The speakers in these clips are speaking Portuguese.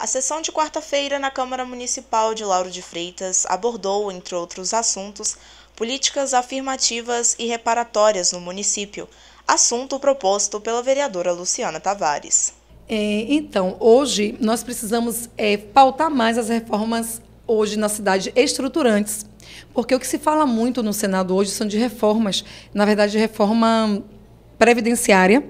A sessão de quarta-feira na Câmara Municipal de Lauro de Freitas abordou, entre outros assuntos, políticas afirmativas e reparatórias no município, assunto proposto pela vereadora Luciana Tavares. É, então, hoje nós precisamos é, pautar mais as reformas hoje na cidade estruturantes, porque o que se fala muito no Senado hoje são de reformas, na verdade, reforma previdenciária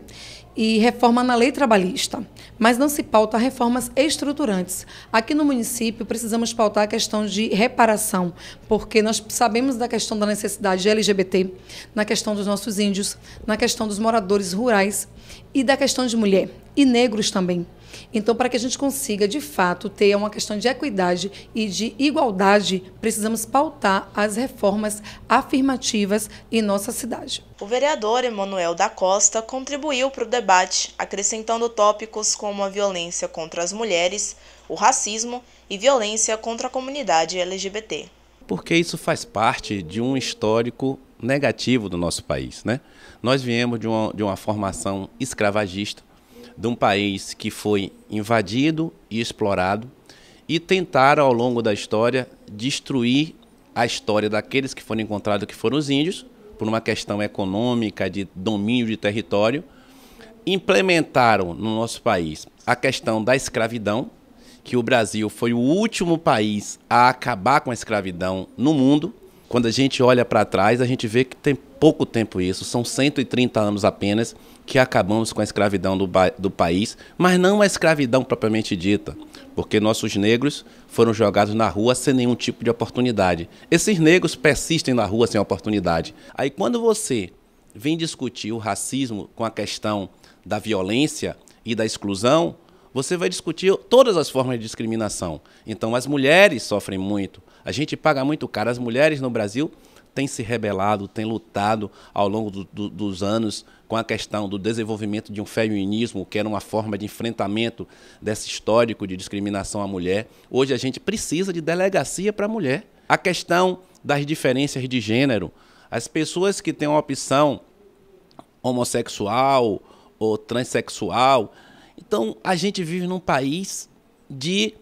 e reforma na lei trabalhista mas não se pauta reformas estruturantes. Aqui no município, precisamos pautar a questão de reparação, porque nós sabemos da questão da necessidade de LGBT, na questão dos nossos índios, na questão dos moradores rurais e da questão de mulher e negros também. Então, para que a gente consiga, de fato, ter uma questão de equidade e de igualdade, precisamos pautar as reformas afirmativas em nossa cidade. O vereador Emanuel da Costa contribuiu para o debate, acrescentando tópicos como a violência contra as mulheres, o racismo e violência contra a comunidade LGBT. Porque isso faz parte de um histórico negativo do nosso país. Né? Nós viemos de uma, de uma formação escravagista, de um país que foi invadido e explorado e tentaram ao longo da história destruir a história daqueles que foram encontrados que foram os índios por uma questão econômica de domínio de território implementaram no nosso país a questão da escravidão que o Brasil foi o último país a acabar com a escravidão no mundo quando a gente olha para trás, a gente vê que tem pouco tempo isso, são 130 anos apenas que acabamos com a escravidão do, do país, mas não a escravidão propriamente dita, porque nossos negros foram jogados na rua sem nenhum tipo de oportunidade. Esses negros persistem na rua sem oportunidade. Aí quando você vem discutir o racismo com a questão da violência e da exclusão, você vai discutir todas as formas de discriminação. Então, as mulheres sofrem muito. A gente paga muito caro. As mulheres no Brasil têm se rebelado, têm lutado ao longo do, do, dos anos com a questão do desenvolvimento de um feminismo, que era uma forma de enfrentamento desse histórico de discriminação à mulher. Hoje a gente precisa de delegacia para a mulher. A questão das diferenças de gênero. As pessoas que têm uma opção homossexual ou transexual, então, a gente vive num país de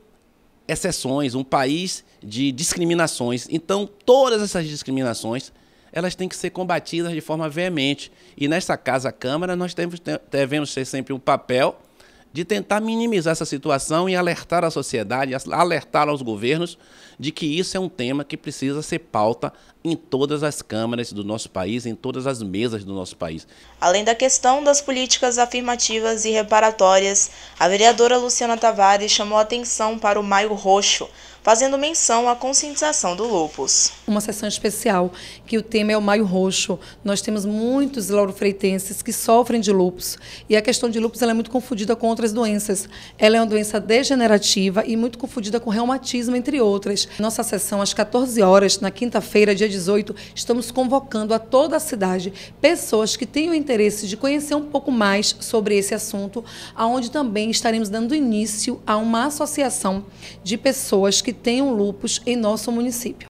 exceções, um país de discriminações. Então, todas essas discriminações, elas têm que ser combatidas de forma veemente. E nessa casa Câmara, nós temos, devemos ter sempre um papel de tentar minimizar essa situação e alertar a sociedade, alertar aos governos de que isso é um tema que precisa ser pauta em todas as câmaras do nosso país, em todas as mesas do nosso país. Além da questão das políticas afirmativas e reparatórias, a vereadora Luciana Tavares chamou atenção para o Maio Roxo, fazendo menção à conscientização do lupus. Uma sessão especial, que o tema é o Maio Roxo. Nós temos muitos laurofreitenses que sofrem de lupus, e a questão de lupus é muito confundida com outras doenças. Ela é uma doença degenerativa e muito confundida com reumatismo, entre outras. Nossa sessão às 14 horas, na quinta-feira, dia de 18, estamos convocando a toda a cidade pessoas que tenham interesse de conhecer um pouco mais sobre esse assunto, aonde também estaremos dando início a uma associação de pessoas que tenham lupus em nosso município.